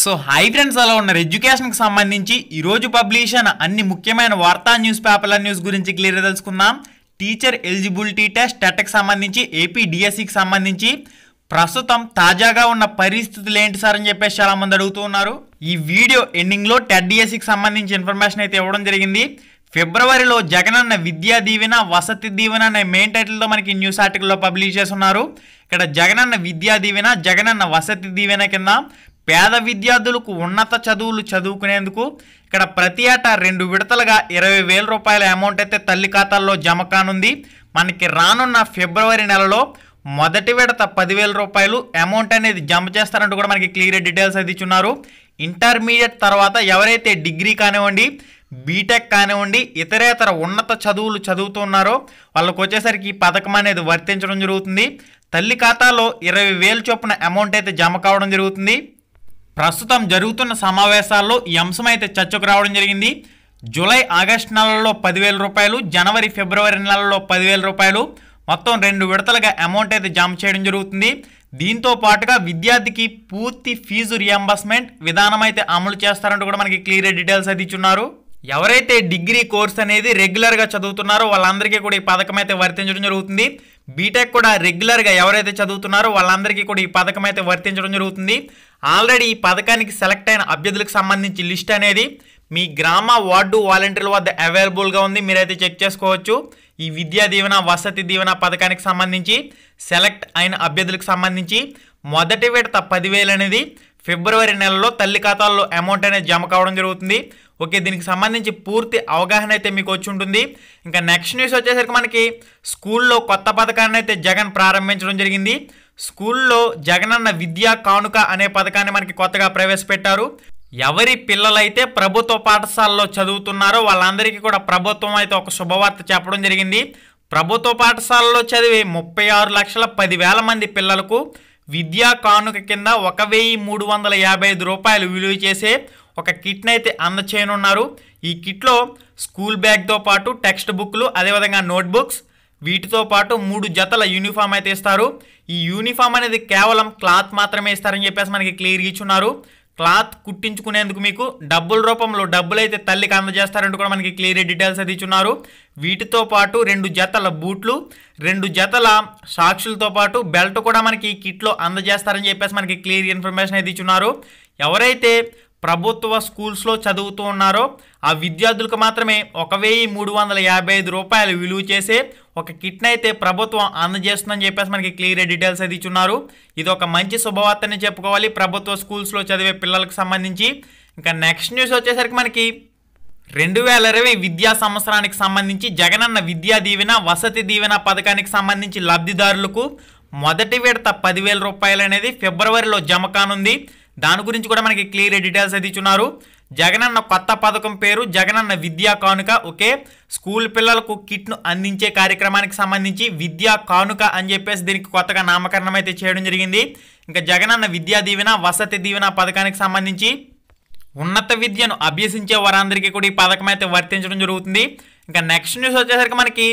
so hi friends అలా ఉన్నారు ఎడ్యుకేషన్కి సంబంధించి ఈరోజు పబ్లిష్ అయిన అన్ని ముఖ్యమైన వార్తా న్యూస్ పేపర్ల న్యూస్ గురించి క్లియర్గా తెలుసుకుందాం టీచర్ ఎలిజిబిలిటీ టెస్ట్ టెట్కి సంబంధించి ఏపీ డిఎస్సికి సంబంధించి ప్రస్తుతం తాజాగా ఉన్న పరిస్థితులు ఏంటి సార్ అని చెప్పేసి చాలామంది అడుగుతూ ఉన్నారు ఈ వీడియో ఎండింగ్లో టెట్ డిఎస్సికి సంబంధించి ఇన్ఫర్మేషన్ అయితే ఇవ్వడం జరిగింది ఫిబ్రవరిలో జగనన్న విద్యా దీవెన వసతి దీవెన అనే మెయిన్ టైటిల్తో మనకి న్యూస్ ఆర్టికల్లో పబ్లిష్ చేస్తున్నారు ఇక్కడ జగనన్న విద్యా దీవెన జగనన్న వసతి దీవెన కింద పేద విద్యార్థులకు ఉన్నత చదువులు చదువుకునేందుకు ఇక్కడ ప్రతి ఏటా రెండు విడతలుగా ఇరవై వేల రూపాయల అమౌంట్ అయితే తల్లి ఖాతాల్లో జమ కానుంది మనకి రానున్న ఫిబ్రవరి నెలలో మొదటి విడత పదివేల రూపాయలు అమౌంట్ అనేది జమ చేస్తారంటూ కూడా మనకి క్లియర్ డీటెయిల్స్ అది ఇచ్చున్నారు ఇంటర్మీడియట్ తర్వాత ఎవరైతే డిగ్రీ కానివ్వండి బీటెక్ కానివ్వండి ఇతరేతర ఉన్నత చదువులు చదువుతున్నారో వాళ్ళకు వచ్చేసరికి ఈ పథకం అనేది వర్తించడం జరుగుతుంది తల్లి ఖాతాలో ఇరవై వేలు చొప్పున అమౌంట్ అయితే జమ కావడం జరుగుతుంది ప్రస్తుతం జరుగుతున్న సమావేశాల్లో ఈ అంశం అయితే చర్చకు రావడం జరిగింది జూలై ఆగస్టు నెలలో పదివేల రూపాయలు జనవరి ఫిబ్రవరి నెలలో పదివేల రూపాయలు మొత్తం రెండు విడతలుగా అమౌంట్ అయితే జమ చేయడం జరుగుతుంది దీంతో పాటుగా విద్యార్థికి పూర్తి ఫీజు రియంబర్స్మెంట్ విధానం అయితే అమలు చేస్తారంటూ కూడా మనకి క్లియర్ డీటెయిల్స్ అయితే ఇచ్చున్నారు ఎవరైతే డిగ్రీ కోర్స్ అనేది రెగ్యులర్గా చదువుతున్నారో వాళ్ళందరికీ కూడా ఈ పథకం అయితే వర్తించడం జరుగుతుంది బీటెక్ కూడా రెగ్యులర్గా ఎవరైతే చదువుతున్నారో వాళ్ళందరికీ కూడా ఈ పథకం అయితే వర్తించడం జరుగుతుంది ఆల్రెడీ ఈ పథకానికి సెలెక్ట్ అయిన అభ్యర్థులకు సంబంధించి లిస్ట్ అనేది మీ గ్రామ వార్డు వాలంటీర్ల వద్ద అవైలబుల్గా ఉంది మీరైతే చెక్ చేసుకోవచ్చు ఈ విద్యా దీవెన వసతి దీవెన పథకానికి సంబంధించి సెలెక్ట్ అయిన అభ్యర్థులకు సంబంధించి మొదటి విడత పదివేలు అనేది ఫిబ్రవరి నెలలో తల్లి ఖాతాల్లో అమౌంట్ అనేది జమ కావడం జరుగుతుంది ఓకే దీనికి సంబంధించి పూర్తి అవగాహన అయితే మీకు వచ్చి ఉంటుంది ఇంకా నెక్స్ట్ న్యూస్ వచ్చేసరికి మనకి స్కూల్లో కొత్త పథకాన్ని అయితే జగన్ ప్రారంభించడం జరిగింది స్కూల్లో జగనన్న విద్యా కానుక అనే పథకాన్ని మనకి కొత్తగా ప్రవేశపెట్టారు ఎవరి పిల్లలైతే ప్రభుత్వ పాఠశాలలో చదువుతున్నారో వాళ్ళందరికీ కూడా ప్రభుత్వం అయితే ఒక శుభవార్త చెప్పడం జరిగింది ప్రభుత్వ పాఠశాలలో చదివి ముప్పై ఆరు లక్షల పదివేల మంది పిల్లలకు విద్యా కానుక కింద ఒక వెయ్యి మూడు వందల యాభై ఐదు రూపాయలు విలువ చేసే ఒక కిట్ని అయితే అందచేయనున్నారు ఈ కిట్లో స్కూల్ బ్యాగ్తో పాటు టెక్స్ట్ బుక్లు అదేవిధంగా నోట్బుక్స్ వీటితో పాటు మూడు జతల యూనిఫామ్ అయితే ఇస్తారు ఈ యూనిఫామ్ అనేది కేవలం క్లాత్ మాత్రమే ఇస్తారని చెప్పేసి మనకి క్లియర్గా ఇచ్చున్నారు క్లాత్ కుట్టించుకునేందుకు మీకు డబ్బుల రూపంలో డబ్బులైతే తల్లికి అందజేస్తారంటూ కూడా మనకి క్లియర్ డీటెయిల్స్ అది ఇచ్చున్నారు వీటితో పాటు రెండు జతల బూట్లు రెండు జతల సాక్షులతో పాటు బెల్ట్ కూడా మనకి కిట్లో అందజేస్తారని చెప్పేసి మనకి క్లియర్ ఇన్ఫర్మేషన్ అయితే ఇచ్చున్నారు ఎవరైతే ప్రభుత్వ స్కూల్స్లో చదువుతూ ఉన్నారో ఆ విద్యార్థులకు మాత్రమే ఒక వెయ్యి మూడు వందల యాభై ఐదు రూపాయలు విలువ చేసే ఒక కిట్ని అయితే ప్రభుత్వం అందజేస్తుందని చెప్పేసి మనకి క్లియర్ డీటెయిల్స్ అది ఇచ్చున్నారు ఇది ఒక మంచి శుభవార్తని చెప్పుకోవాలి ప్రభుత్వ స్కూల్స్లో చదివే పిల్లలకు సంబంధించి ఇంకా నెక్స్ట్ న్యూస్ వచ్చేసరికి మనకి రెండు వేల ఇరవై విద్యా సంవత్సరానికి సంబంధించి జగనన్న విద్యా దీవెన వసతి దీవెన పథకానికి సంబంధించి లబ్ధిదారులకు మొదటి విడత పదివేల రూపాయలు అనేది ఫిబ్రవరిలో జమ కానుంది దాని గురించి కూడా మనకి క్లియర్ డీటెయిల్స్ అయితే ఇచ్చున్నారు జగనన్న కొత్త పథకం పేరు జగనన్న విద్యా కానుక ఓకే స్కూల్ పిల్లలకు కిట్ను అందించే కార్యక్రమానికి సంబంధించి విద్యా కానుక అని చెప్పేసి దీనికి కొత్తగా నామకరణం అయితే చేయడం జరిగింది ఇంకా జగనన్న విద్యా దీవెన వసతి దీవెన పథకానికి సంబంధించి ఉన్నత విద్యను అభ్యసించే వారందరికీ కూడా ఈ పథకం అయితే వర్తించడం జరుగుతుంది ఇంకా నెక్స్ట్ న్యూస్ వచ్చేసరికి మనకి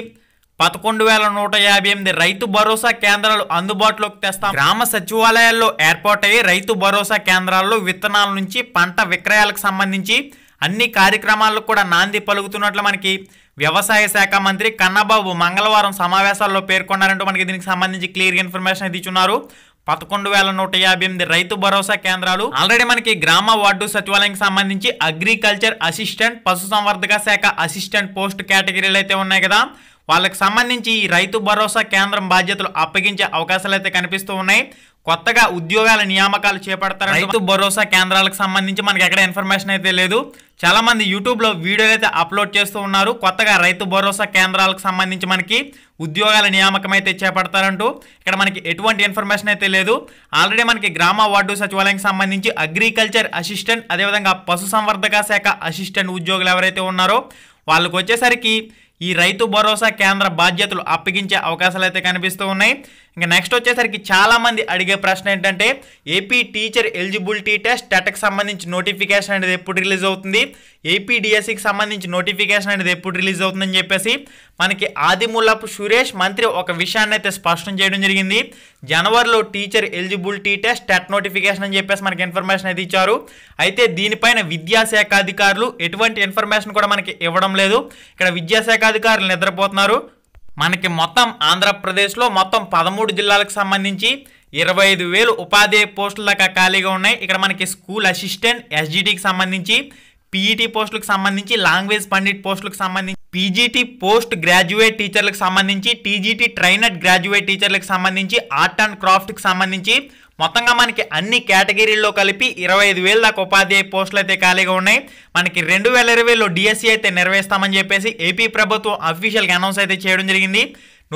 పదకొండు వేల నూట యాభై ఎనిమిది రైతు భరోసా కేంద్రాలు అందుబాటులోకి తెస్తాం గ్రామ సచివాలయాల్లో ఏర్పాటయ్యే రైతు భరోసా కేంద్రాల్లో విత్తనాల నుంచి పంట విక్రయాలకు సంబంధించి అన్ని కార్యక్రమాలకు కూడా నాంది పలుకుతున్నట్లు మనకి వ్యవసాయ శాఖ మంత్రి కన్నబాబు మంగళవారం సమావేశాల్లో పేర్కొన్నారంటూ మనకి దీనికి సంబంధించి క్లియర్ ఇన్ఫర్మేషన్ అయితే ఇచ్చున్నారు పదకొండు వేల నూట యాభై ఎనిమిది రైతు భరోసా కేంద్రాలు ఆల్రెడీ మనకి గ్రామ వార్డు సచివాలయానికి సంబంధించి అగ్రికల్చర్ అసిస్టెంట్ పశుసంవర్ధక శాఖ అసిస్టెంట్ పోస్ట్ కేటగిరీలు అయితే ఉన్నాయి కదా వాళ్ళకి సంబంధించి ఈ రైతు భరోసా కేంద్రం బాధ్యతలు అప్పగించే అవకాశాలు అయితే కనిపిస్తూ ఉన్నాయి కొత్తగా ఉద్యోగాల నియామకాలు చేపడతారు రైతు భరోసా కేంద్రాలకు సంబంధించి మనకి ఎక్కడ ఇన్ఫర్మేషన్ అయితే లేదు చాలామంది యూట్యూబ్లో వీడియోలు అయితే అప్లోడ్ చేస్తూ ఉన్నారు కొత్తగా రైతు భరోసా కేంద్రాలకు సంబంధించి మనకి ఉద్యోగాల నియామకం అయితే చేపడతారంటూ ఇక్కడ మనకి ఎటువంటి ఇన్ఫర్మేషన్ అయితే లేదు ఆల్రెడీ మనకి గ్రామ వార్డు సచివాలయానికి సంబంధించి అగ్రికల్చర్ అసిస్టెంట్ అదేవిధంగా పశుసంవర్ధక శాఖ అసిస్టెంట్ ఉద్యోగులు ఎవరైతే ఉన్నారో వాళ్ళకు వచ్చేసరికి ఈ రైతు భరోసా కేంద్ర బాధ్యతలు అప్పగించే అవకాశాలు అయితే కనిపిస్తూ ఉన్నాయి ఇంకా నెక్స్ట్ వచ్చేసరికి చాలామంది అడిగే ప్రశ్న ఏంటంటే ఏపీ టీచర్ ఎలిజిబిలిటీ టెస్ట్ టెటకు సంబంధించి నోటిఫికేషన్ అనేది ఎప్పుడు రిలీజ్ అవుతుంది ఏపీ సంబంధించి నోటిఫికేషన్ అనేది ఎప్పుడు రిలీజ్ అవుతుందని చెప్పేసి మనకి ఆదిమూలపు సురేష్ మంత్రి ఒక విషయాన్ని అయితే స్పష్టం చేయడం జరిగింది జనవరిలో teacher eligibility test TET notification అని చెప్పేసి మనకి ఇన్ఫర్మేషన్ అయితే ఇచ్చారు అయితే దీనిపైన విద్యాశాఖ అధికారులు ఎటువంటి ఇన్ఫర్మేషన్ కూడా మనకి ఇవ్వడం లేదు ఇక్కడ విద్యాశాఖ అధికారులు నిద్రపోతున్నారు మనకి మొత్తం ఆంధ్రప్రదేశ్లో మొత్తం పదమూడు జిల్లాలకు సంబంధించి ఇరవై ఐదు వేలు ఉపాధి పోస్టులు దాకా ఖాళీగా ఉన్నాయి ఇక్కడ మనకి స్కూల్ అసిస్టెంట్ ఎస్జిటికి సంబంధించి పీఈటీ e పోస్టులకు సంబంధించి లాంగ్వేజ్ పండిట్ పోస్టులకు సంబంధించి పీజీటీ పోస్ట్ గ్రాడ్యుయేట్ టీచర్లకు సంబంధించి టీజీటీ ట్రైనర్ గ్రాడ్యుయేట్ టీచర్లకు సంబంధించి ఆర్ట్ అండ్ క్రాఫ్ట్కి సంబంధించి మొత్తంగా మనకి అన్ని కేటగిరీల్లో కలిపి ఇరవై ఐదు వేల దాకా ఉపాధ్యాయ పోస్టులు అయితే ఖాళీగా ఉన్నాయి మనకి రెండు వేల ఇరవైలో డిఎస్సి e అయితే నిర్వహిస్తామని చెప్పేసి ఏపీ ప్రభుత్వం అఫీషియల్గా అనౌన్స్ అయితే చేయడం జరిగింది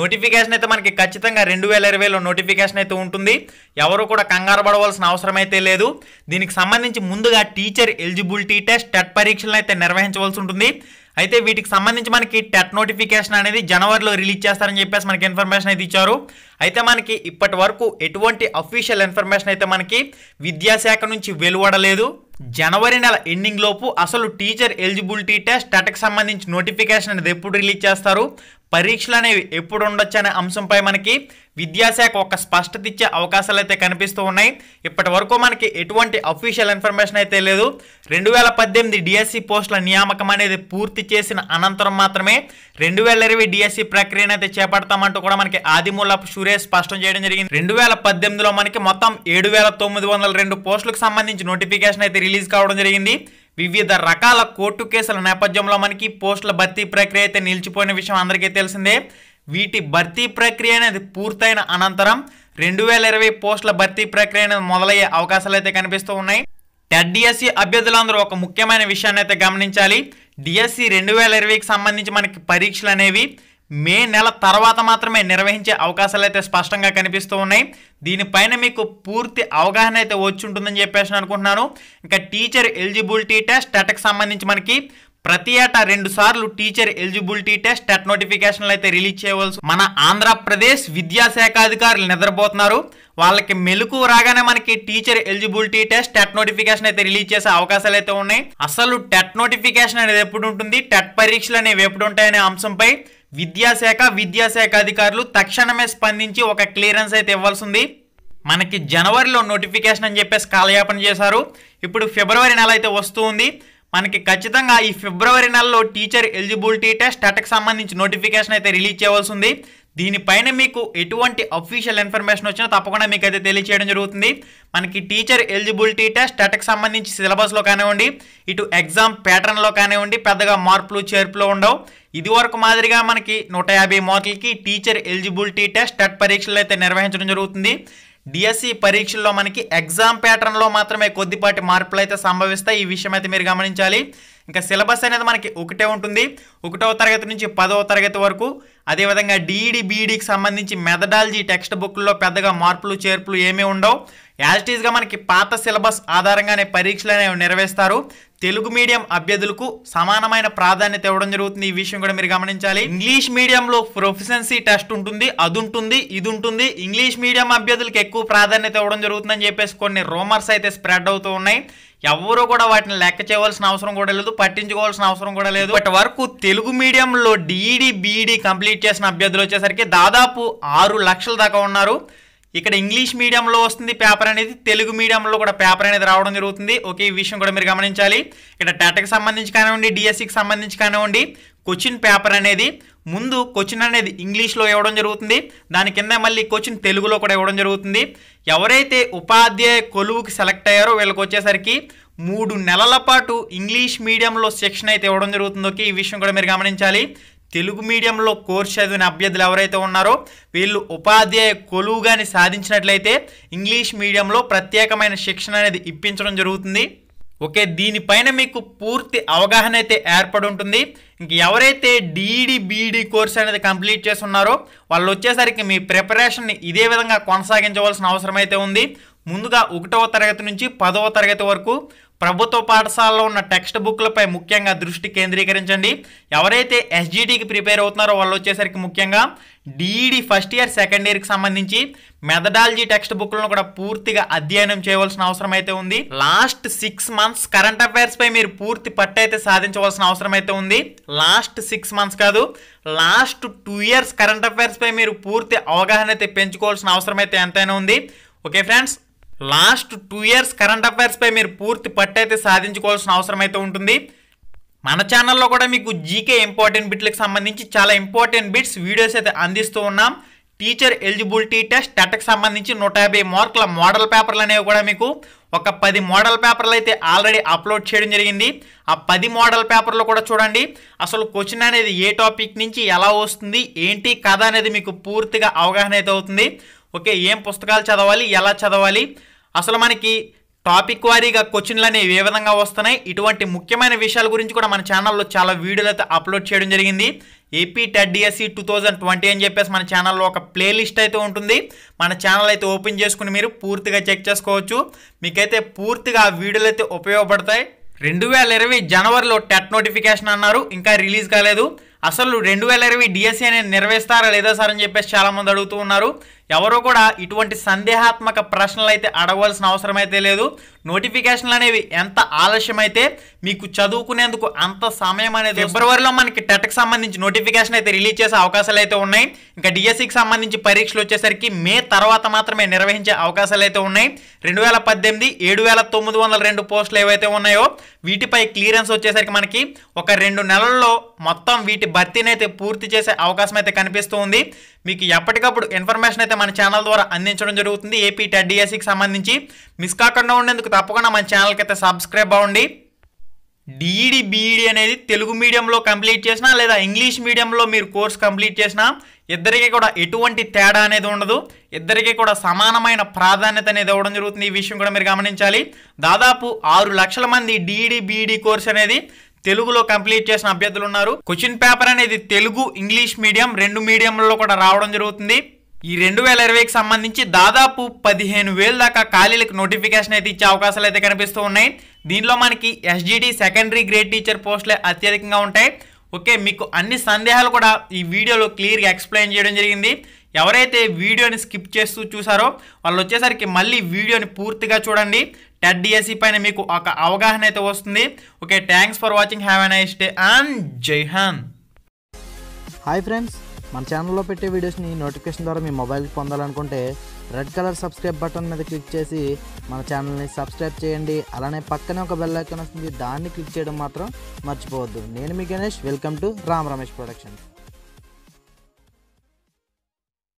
నోటిఫికేషన్ అయితే మనకి ఖచ్చితంగా రెండు వేల ఇరవైలో నోటిఫికేషన్ అయితే ఉంటుంది ఎవరు కూడా కంగారు పడవలసిన అవసరం అయితే లేదు దీనికి సంబంధించి ముందుగా టీచర్ ఎలిజిబిలిటీ టెస్ట్ టెట్ పరీక్షలను అయితే నిర్వహించవలసి ఉంటుంది అయితే వీటికి సంబంధించి మనకి టెట్ నోటిఫికేషన్ అనేది జనవరిలో రిలీజ్ చేస్తారని చెప్పేసి మనకి ఇన్ఫర్మేషన్ అయితే ఇచ్చారు అయితే మనకి ఇప్పటి వరకు ఎటువంటి అఫీషియల్ ఇన్ఫర్మేషన్ అయితే మనకి విద్యాశాఖ నుంచి వెలువడలేదు జనవరి నెల ఎండింగ్ లోపు అసలు టీచర్ ఎలిజిబిలిటీ టెస్ట్ టెట్కి సంబంధించి నోటిఫికేషన్ అనేది ఎప్పుడు రిలీజ్ చేస్తారు పరీక్షలు అనేవి ఎప్పుడు ఉండొచ్చు అనే అంశంపై మనకి విద్యాశాఖ ఒక స్పష్టత ఇచ్చే అవకాశాలు అయితే కనిపిస్తూ ఉన్నాయి ఇప్పటి వరకు మనకి ఎటువంటి అఫీషియల్ ఇన్ఫర్మేషన్ అయితే లేదు రెండు వేల పద్దెనిమిది డిఎస్సి e పోస్టుల నియామకం అనేది పూర్తి చేసిన అనంతరం మాత్రమే రెండు వేల ఇరవై డిఎస్సి e ప్రక్రియను అయితే చేపడతామంటూ కూడా మనకి ఆదిమూలపు సురేష్ స్పష్టం చేయడం జరిగింది రెండు వేల పద్దెనిమిదిలో మనకి మొత్తం ఏడు వేల తొమ్మిది వందల రెండు పోస్టులకు సంబంధించి నోటిఫికేషన్ అయితే రిలీజ్ కావడం జరిగింది వివిధ రకాల కోర్టు కేసుల నేపథ్యంలో మనకి పోస్టుల భర్తీ ప్రక్రియ అయితే నిలిచిపోయిన విషయం అందరికీ తెలిసిందే వీటి భర్తీ ప్రక్రియ అనేది పూర్తయిన అనంతరం రెండు వేల ఇరవై పోస్టుల భర్తీ ప్రక్రియ అనేది మొదలయ్యే అవకాశాలు అయితే కనిపిస్తూ ఉన్నాయి టెట్ డిఎస్సి అభ్యర్థులందరూ ఒక ముఖ్యమైన విషయాన్ని అయితే గమనించాలి డిఎస్సి రెండు వేల ఇరవైకి సంబంధించి మనకి పరీక్షలు అనేవి మే నెల తర్వాత మాత్రమే నిర్వహించే అవకాశాలు అయితే స్పష్టంగా కనిపిస్తూ ఉన్నాయి దీనిపైన మీకు పూర్తి అవగాహన అయితే వచ్చి ఉంటుందని చెప్పేసి అనుకుంటున్నాను ఇంకా టీచర్ ఎలిజిబిలిటీ టెస్ట్ టెట్కి సంబంధించి మనకి ప్రతి ఏటా రెండు సార్లు టీచర్ ఎలిజిబిలిటీ టెస్ట్ టెట్ నోటిఫికేషన్లు అయితే రిలీజ్ చేయవలసి మన ఆంధ్రప్రదేశ్ విద్యాశాఖ అధికారులు నిద్రపోతున్నారు వాళ్ళకి మెలకు రాగానే మనకి teacher eligibility test TET notification అయితే రిలీజ్ చేసే అవకాశాలు అయితే ఉన్నాయి అసలు టెట్ నోటిఫికేషన్ అనేది ఎప్పుడు ఉంటుంది టెట్ పరీక్షలు అనేవి ఎప్పుడు ఉంటాయనే అంశంపై విద్యాశాఖ విద్యాశాఖ అధికారులు తక్షణమే స్పందించి ఒక క్లియరెన్స్ అయితే ఇవ్వాల్సింది మనకి జనవరిలో నోటిఫికేషన్ అని చెప్పేసి కాలయాపన చేశారు ఇప్పుడు ఫిబ్రవరి నెల అయితే వస్తూ ఉంది మనకి ఖచ్చితంగా ఈ ఫిబ్రవరి నెలలో టీచర్ ఎలిజిబిలిటీ టెస్ట్ అటకు సంబంధించి నోటిఫికేషన్ అయితే రిలీజ్ చేయవలసింది ఉంది దీనిపైన మీకు ఎటువంటి అఫీషియల్ ఇన్ఫర్మేషన్ వచ్చినా తప్పకుండా మీకు అయితే తెలియచేయడం జరుగుతుంది మనకి టీచర్ ఎలిజిబిలిటీ టెస్ట్ టెట్కి సంబంధించి సిలబస్లో కానివ్వండి ఇటు ఎగ్జామ్ ప్యాటర్న్లో కానివ్వండి పెద్దగా మార్పులు చేర్పులు ఉండవు ఇది వరకు మాదిరిగా మనకి నూట యాభై మార్కులకి టీచర్ ఎలిజిబిలిటీ టెస్ట్ టెట్ పరీక్షలు అయితే నిర్వహించడం జరుగుతుంది డిఎస్సి పరీక్షల్లో మనకి ఎగ్జామ్ ప్యాటర్న్లో మాత్రమే కొద్దిపాటి మార్పులు అయితే సంభవిస్తాయి ఈ విషయం అయితే మీరు గమనించాలి ఇంకా సిలబస్ అనేది మనకి ఒకటే ఉంటుంది ఒకటవ తరగతి నుంచి పదవ తరగతి వరకు అదేవిధంగా డిఈడి బీఈడికి సంబంధించి మెథడాలజీ టెక్స్ట్ బుక్లో పెద్దగా మార్పులు చేర్పులు ఏమీ ఉండవు యాజ్ టీజ్గా మనకి పాత సిలబస్ ఆధారంగానే పరీక్షలు అనేవి నిర్వహిస్తారు తెలుగు మీడియం అభ్యర్థులకు సమానమైన ప్రాధాన్యత ఇవ్వడం జరుగుతుంది ఈ విషయం కూడా మీరు గమనించాలి ఇంగ్లీష్ మీడియంలో ప్రొఫెసెన్సీ టెస్ట్ ఉంటుంది అది ఉంటుంది ఇది ఉంటుంది ఇంగ్లీష్ మీడియం అభ్యర్థులకు ఎక్కువ ప్రాధాన్యత ఇవ్వడం జరుగుతుందని చెప్పేసి కొన్ని రూమర్స్ అయితే స్ప్రెడ్ అవుతూ ఉన్నాయి ఎవరు కూడా వాటిని లెక్క చేయవలసిన అవసరం కూడా లేదు పట్టించుకోవాల్సిన అవసరం కూడా లేదు బట్ వరకు తెలుగు మీడియంలో డిఈడి బీఈడి కంప్లీట్ చేసిన అభ్యర్థులు వచ్చేసరికి దాదాపు ఆరు లక్షల దాకా ఉన్నారు ఇక్కడ ఇంగ్లీష్ మీడియంలో వస్తుంది పేపర్ అనేది తెలుగు మీడియంలో కూడా పేపర్ అనేది రావడం జరుగుతుంది ఓకే ఈ విషయం కూడా మీరు గమనించాలి ఇక్కడ టాటాకి సంబంధించి కానివ్వండి డిఎస్సికి సంబంధించి కానివ్వండి క్వశ్చన్ పేపర్ అనేది ముందు క్వశ్చన్ అనేది ఇంగ్లీష్లో ఇవ్వడం జరుగుతుంది దాని కింద మళ్ళీ క్వశ్చన్ తెలుగులో కూడా ఇవ్వడం జరుగుతుంది ఎవరైతే ఉపాధ్యాయ కొలువుకి సెలెక్ట్ అయ్యారో వీళ్ళకి వచ్చేసరికి మూడు నెలల పాటు ఇంగ్లీష్ మీడియంలో శిక్షణ అయితే ఇవ్వడం జరుగుతుంది ఓకే ఈ విషయం కూడా మీరు గమనించాలి తెలుగు మీడియంలో కోర్స్ చదివిన అభ్యర్థులు ఎవరైతే ఉన్నారో వీళ్ళు ఉపాధ్యాయ కొలువుగాని సాధించినట్లయితే ఇంగ్లీష్ మీడియంలో ప్రత్యేకమైన శిక్షణ అనేది ఇప్పించడం జరుగుతుంది ఓకే దీనిపైన మీకు పూర్తి అవగాహన అయితే ఏర్పడి ఉంటుంది ఇంక ఎవరైతే DEd BEd e e course అనేది కంప్లీట్ చేస్తున్నారో వాళ్ళు వచ్చేసరికి మీ ప్రిపరేషన్ని ఇదే విధంగా కొనసాగించవలసిన అవసరం అయితే ఉంది ముందుగా ఒకటవ తరగతి నుంచి పదవ తరగతి వరకు ప్రభుత్వ పాఠశాలలో ఉన్న టెక్స్ట్ బుక్లపై ముఖ్యంగా దృష్టి కేంద్రీకరించండి ఎవరైతే ఎస్జీటీకి ప్రిపేర్ అవుతున్నారో వాళ్ళు వచ్చేసరికి ముఖ్యంగా డిఈడి ఫస్ట్ ఇయర్ సెకండ్ ఇయర్కి సంబంధించి మెథడాలజీ టెక్స్ట్ బుక్లను కూడా పూర్తిగా అధ్యయనం చేయవలసిన అవసరం అయితే ఉంది లాస్ట్ సిక్స్ మంత్స్ కరెంట్ అఫైర్స్పై మీరు పూర్తి పట్టు అయితే సాధించవలసిన అవసరం అయితే ఉంది లాస్ట్ సిక్స్ మంత్స్ కాదు లాస్ట్ టూ ఇయర్స్ కరెంట్ అఫైర్స్పై మీరు పూర్తి అవగాహన అయితే పెంచుకోవాల్సిన అవసరం అయితే ఎంతైనా ఉంది okay friends last two years current అఫైర్స్పై మీరు పూర్తి పట్టయితే సాధించుకోవాల్సిన అవసరం అయితే ఉంటుంది మన ఛానల్లో కూడా మీకు జీకే ఇంపార్టెంట్ బిట్లకు సంబంధించి చాలా ఇంపార్టెంట్ బిట్స్ వీడియోస్ అయితే అందిస్తూ ఉన్నాం టీచర్ ఎలిజిబిలిటీ టెస్ట్ టెట్కి సంబంధించి నూట యాభై మార్కుల మోడల్ పేపర్లు అనేవి కూడా మీకు ఒక పది మోడల్ పేపర్లు అయితే ఆల్రెడీ అప్లోడ్ చేయడం జరిగింది ఆ పది మోడల్ పేపర్లు కూడా చూడండి అసలు క్వశ్చన్ అనేది ఏ టాపిక్ నుంచి ఎలా వస్తుంది ఏంటి కథ అనేది మీకు పూర్తిగా అవగాహన అయితే అవుతుంది ఓకే ఏం పుస్తకాలు చదవాలి ఎలా చదవాలి అసలు మనకి టాపిక్ వారీగా క్వశ్చన్లు అనేవి ఏ విధంగా వస్తున్నాయి ఇటువంటి ముఖ్యమైన విషయాల గురించి కూడా మన ఛానల్లో చాలా వీడియోలు అయితే అప్లోడ్ చేయడం జరిగింది AP TET DSC two thousand twenty అని చెప్పేసి మన ఛానల్లో ఒక ప్లేలిస్ట్ అయితే ఉంటుంది మన ఛానల్ అయితే ఓపెన్ చేసుకుని మీరు పూర్తిగా చెక్ చేసుకోవచ్చు మీకైతే పూర్తిగా ఆ వీడియోలు అయితే ఉపయోగపడతాయి రెండు వేల ఇరవై జనవరిలో టెట్ నోటిఫికేషన్ అన్నారు ఇంకా రిలీజ్ కాలేదు అసలు రెండు వేల ఇరవై డిఎస్సీ e అనేది నిర్వహిస్తారా లేదా సార్ అని చెప్పేసి చాలామంది అడుగుతూ ఉన్నారు ఎవరు కూడా ఇటువంటి సందేహాత్మక ప్రశ్నలు అయితే అడగవలసిన అవసరం అయితే లేదు నోటిఫికేషన్లు అనేవి ఎంత ఆలస్యమైతే మీకు చదువుకునేందుకు అంత సమయం అనేది ఫిబ్రవరిలో మనకి టెట్కి సంబంధించి నోటిఫికేషన్ అయితే రిలీజ్ చేసే అవకాశాలు అయితే ఉన్నాయి ఇంకా డిఎస్సికి e సంబంధించి పరీక్షలు వచ్చేసరికి మే తర్వాత మాత్రమే నిర్వహించే అవకాశాలు అయితే ఉన్నాయి రెండు వేల పద్దెనిమిది ఏడు వేల తొమ్మిది వందల రెండు పోస్టులు ఏవైతే ఉన్నాయో వీటిపై క్లియరెన్స్ వచ్చేసరికి మనకి ఒక రెండు నెలల్లో మొత్తం వీటి భర్తీని అయితే పూర్తి చేసే అవకాశం అయితే కనిపిస్తూ ఉంది మీకు ఎప్పటికప్పుడు ఇన్ఫర్మేషన్ అయితే మన ఛానల్ ద్వారా అందించడం జరుగుతుంది ఏపీ టెడ్ సంబంధించి మిస్ కాకుండా ఉండేందుకు తప్పకుండా మన ఛానల్కి అయితే సబ్స్క్రైబ్ అవ్వండి డిఈడి బీఈడి అనేది తెలుగు మీడియంలో కంప్లీట్ చేసినా లేదా ఇంగ్లీష్ మీడియంలో మీరు కోర్స్ కంప్లీట్ చేసినా ఇద్దరికీ కూడా ఎటువంటి తేడా అనేది ఉండదు ఇద్దరికీ కూడా సమానమైన ప్రాధాన్యత అనేది ఇవ్వడం జరుగుతుంది ఈ విషయం కూడా మీరు గమనించాలి దాదాపు ఆరు లక్షల మంది డిఈడి బీఈడి కోర్స్ అనేది తెలుగులో కంప్లీట్ చేసిన అభ్యర్థులు ఉన్నారు క్వశ్చన్ పేపర్ అనేది తెలుగు ఇంగ్లీష్ మీడియం రెండు మీడియంలలో కూడా రావడం జరుగుతుంది ఈ రెండు వేల ఇరవైకి సంబంధించి దాదాపు పదిహేను వేల దాకా ఖాళీలకు నోటిఫికేషన్ అయితే ఇచ్చే అవకాశాలు అయితే కనిపిస్తూ ఉన్నాయి దీనిలో మనకి ఎస్జిడి సెకండరీ గ్రేడ్ టీచర్ పోస్టులే అత్యధికంగా ఉంటాయి ఓకే మీకు అన్ని సందేహాలు కూడా ఈ వీడియోలో క్లియర్గా ఎక్స్ప్లెయిన్ చేయడం జరిగింది ఎవరైతే వీడియోని స్కిప్ చేస్తూ చూసారో వాళ్ళు వచ్చేసరికి మళ్ళీ వీడియోని పూర్తిగా చూడండి టెట్ పైన మీకు ఒక అవగాహన అయితే వస్తుంది okay thanks for watching have a nice day and జై హాన్ హాయ్ ఫ్రెండ్స్ మన ఛానల్లో పెట్టే వీడియోస్ని నోటిఫికేషన్ ద్వారా మీ మొబైల్కి పొందాలనుకుంటే రెడ్ కలర్ సబ్స్క్రైబ్ బటన్ మీద క్లిక్ చేసి మన ఛానల్ని సబ్స్క్రైబ్ చేయండి అలానే పక్కనే ఒక బెల్ ఐకాన్ వస్తుంది దాన్ని క్లిక్ చేయడం మాత్రం మర్చిపోవద్దు నేను మీ Ganesh welcome to Ram Ramesh productions